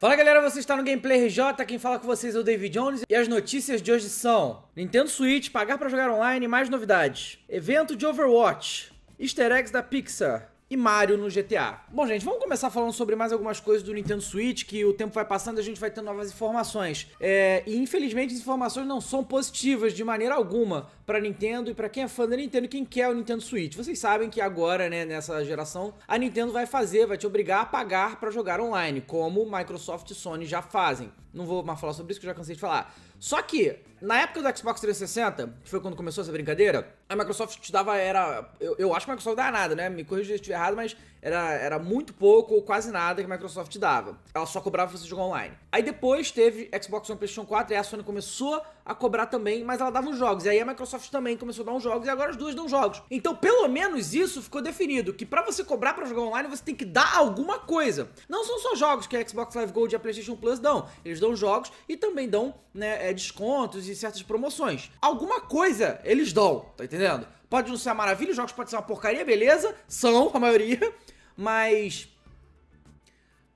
Fala galera, você está no Gameplay RJ, quem fala com vocês é o David Jones e as notícias de hoje são Nintendo Switch, pagar para jogar online e mais novidades, evento de Overwatch, easter eggs da Pixar, e Mario no GTA. Bom, gente, vamos começar falando sobre mais algumas coisas do Nintendo Switch, que o tempo vai passando e a gente vai tendo novas informações. É, e infelizmente as informações não são positivas de maneira alguma para Nintendo e para quem é fã da Nintendo e quem quer o Nintendo Switch. Vocês sabem que agora, né, nessa geração, a Nintendo vai fazer, vai te obrigar a pagar para jogar online, como Microsoft e Sony já fazem. Não vou mais falar sobre isso que eu já cansei de falar. Só que, na época do Xbox 360, que foi quando começou essa brincadeira, a Microsoft te dava, era... Eu, eu acho que a Microsoft dava nada, né? Me corrija se estiver errado, mas era, era muito pouco ou quase nada que a Microsoft dava. Ela só cobrava você jogar online. Aí depois teve Xbox One PlayStation 4 e a Sony começou a cobrar também, mas ela dava uns jogos. E aí a Microsoft também começou a dar uns jogos e agora as duas dão jogos. Então, pelo menos isso ficou definido, que para você cobrar para jogar online, você tem que dar alguma coisa. Não são só jogos que a Xbox Live Gold e a PlayStation Plus dão. Eles dão jogos e também dão né, é, descontos e certas promoções. Alguma coisa eles dão, tá entendendo? Pode não ser uma maravilha, os jogos podem ser uma porcaria, beleza? São, a maioria mas.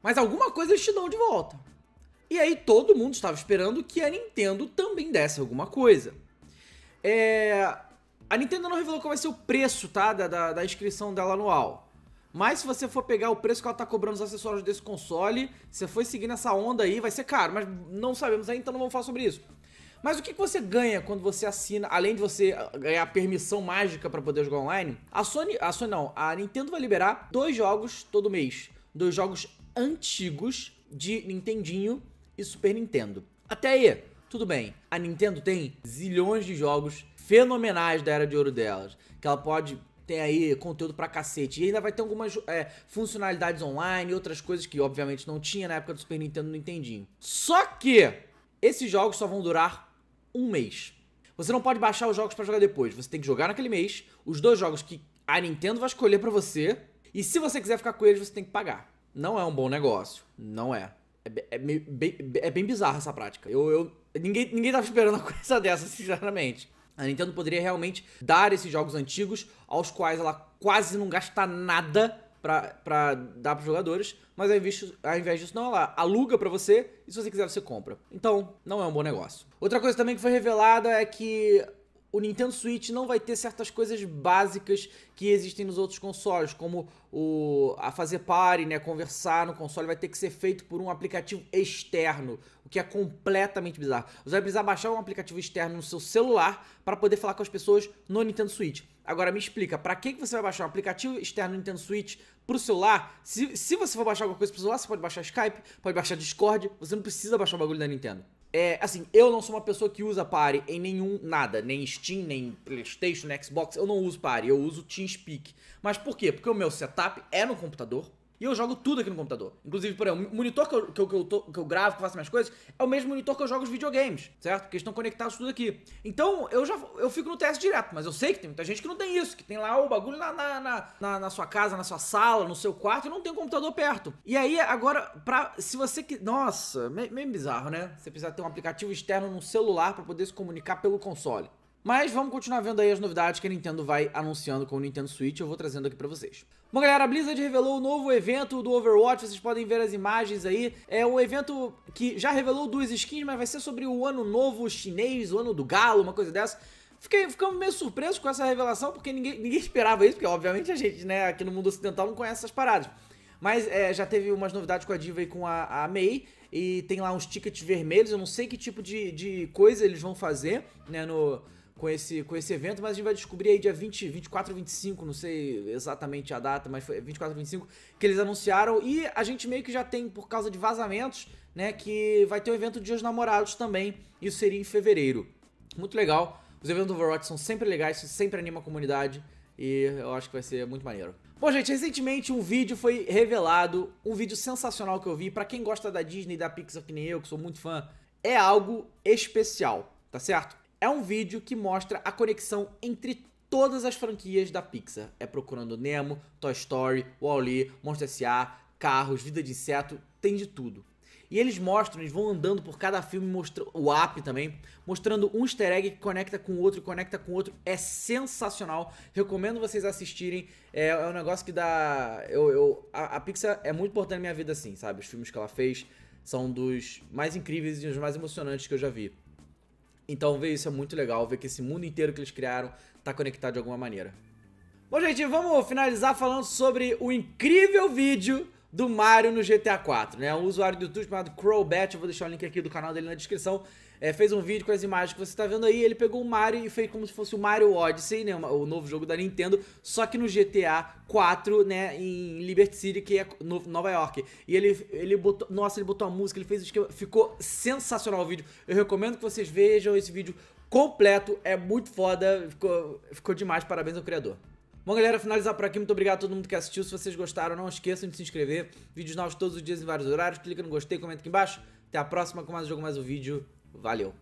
Mas alguma coisa eles te dão de volta. E aí todo mundo estava esperando que a Nintendo também desse alguma coisa. É... A Nintendo não revelou qual vai ser o preço, tá? Da, da, da, inscrição dela anual. Mas se você for pegar o preço que ela está cobrando os acessórios desse console, se você for seguir nessa onda aí, vai ser caro. Mas não sabemos ainda, então não vamos falar sobre isso. Mas o que você ganha quando você assina, além de você ah, ganhar permissão mágica para poder jogar online? A Sony, a Sony não, a Nintendo vai liberar dois jogos todo mês, dois jogos antigos de Nintendinho e Super Nintendo. Até aí, tudo bem. A Nintendo tem zilhões de jogos fenomenais da era de ouro delas, que ela pode tem aí conteúdo pra cacete. E ainda vai ter algumas é, funcionalidades online, e outras coisas que obviamente não tinha na época do Super Nintendo no Nintendinho. Só que esses jogos só vão durar um mês. Você não pode baixar os jogos para jogar depois. Você tem que jogar naquele mês os dois jogos que a Nintendo vai escolher para você. E se você quiser ficar com eles, você tem que pagar. Não é um bom negócio. Não é. É, bem, é bem, é bem bizarra essa prática. Eu, eu, ninguém, ninguém tava esperando uma coisa dessa, sinceramente. A Nintendo poderia realmente dar esses jogos antigos, aos quais ela quase não gasta nada, para dar para jogadores, mas ao invés, ao invés disso, não, ela aluga para você e se você quiser você compra. Então, não é um bom negócio. Outra coisa também que foi revelada é que o Nintendo Switch não vai ter certas coisas básicas que existem nos outros consoles, como o, a fazer pare, né, conversar no console, vai ter que ser feito por um aplicativo externo, o que é completamente bizarro. Você vai precisar baixar um aplicativo externo no seu celular para poder falar com as pessoas no Nintendo Switch. Agora me explica, para que você vai baixar um aplicativo externo no Nintendo Switch para o celular? Se, se você for baixar alguma coisa para o celular, você pode baixar Skype, pode baixar Discord, você não precisa baixar o bagulho da Nintendo. É, assim, eu não sou uma pessoa que usa Pare em nenhum nada, nem Steam, nem PlayStation, nem Xbox, eu não uso Pare, eu uso TeamSpeak. Mas por quê? Porque o meu setup é no computador, e eu jogo tudo aqui no computador. Inclusive, por exemplo, o monitor que eu, que eu, que eu, tô, que eu gravo, que eu faço minhas coisas, é o mesmo monitor que eu jogo os videogames, certo? Porque estão conectados tudo aqui. Então, eu já eu fico no teste direto, mas eu sei que tem muita gente que não tem isso, que tem lá o bagulho na, na, na, na sua casa, na sua sala, no seu quarto e não tem um computador perto. E aí, agora, pra, se você que. Nossa, meio, meio bizarro, né? Você precisa ter um aplicativo externo no celular para poder se comunicar pelo console. Mas vamos continuar vendo aí as novidades que a Nintendo vai anunciando com o Nintendo Switch, eu vou trazendo aqui para vocês. Bom, galera, a Blizzard revelou o novo evento do Overwatch, vocês podem ver as imagens aí. É um evento que já revelou duas skins, mas vai ser sobre o ano novo chinês, o ano do galo, uma coisa dessa. Fiquei, ficamos meio surpresos com essa revelação, porque ninguém, ninguém esperava isso, porque obviamente a gente, né, aqui no mundo ocidental não conhece essas paradas. Mas é, já teve umas novidades com a Diva e com a, a e tem lá uns tickets vermelhos, eu não sei que tipo de, de coisa eles vão fazer, né, no com esse, com esse evento, mas a gente vai descobrir aí dia 20, 24, 25, não sei exatamente a data, mas foi 24, 25, que eles anunciaram. E a gente meio que já tem, por causa de vazamentos, né, que vai ter o evento de os Namorados também, isso seria em fevereiro. Muito legal. Os eventos do Overwatch são sempre legais, sempre anima a comunidade e eu acho que vai ser muito maneiro. Bom, gente, recentemente um vídeo foi revelado, um vídeo sensacional que eu vi. Para quem gosta da Disney e da Pixar, que nem eu, que sou muito fã, é algo especial, tá certo? É um vídeo que mostra a conexão entre todas as franquias da Pixar. É Procurando Nemo, Toy Story, Wall-E, Monstro S.A., Carros, Vida de Inseto, tem de tudo. E eles mostram, eles vão andando por cada filme, mostra, o app também, mostrando um easter egg que conecta com o outro, conecta com o outro. É sensacional. Recomendo vocês assistirem. É, é um negócio que dá. Eu, eu, a, a, Pixar é muito importante na minha vida, assim, sabe? Os filmes que ela fez são dos mais incríveis e dos mais emocionantes que eu já vi. Então ver isso é muito legal, ver que esse mundo inteiro que eles criaram tá conectado de alguma maneira. Bom, gente, vamos finalizar falando sobre o incrível vídeo do Mario no GTA 4, né? Um usuário do YouTube chamado Crowbat, eu vou deixar o link aqui do canal dele na descrição é, fez um vídeo com as imagens que você tá vendo aí, ele pegou o Mario e fez como se fosse o Mario Odyssey, né, o novo jogo da Nintendo, só que no GTA 4, né, em Liberty City, que é no, Nova York. E ele, ele botou, nossa, ele botou a música, ele fez o esquema, ficou sensacional o vídeo. Eu recomendo que vocês vejam esse vídeo completo, é muito foda, ficou, ficou demais, parabéns ao criador. Bom, galera, finalizar por aqui. Muito obrigado a todo mundo que assistiu. Se vocês gostaram, não esqueçam de se inscrever. Vídeos novos todos os dias em vários horários. Clica no gostei, comenta aqui embaixo. Até a próxima com mais um jogo, mais um vídeo. Valeu!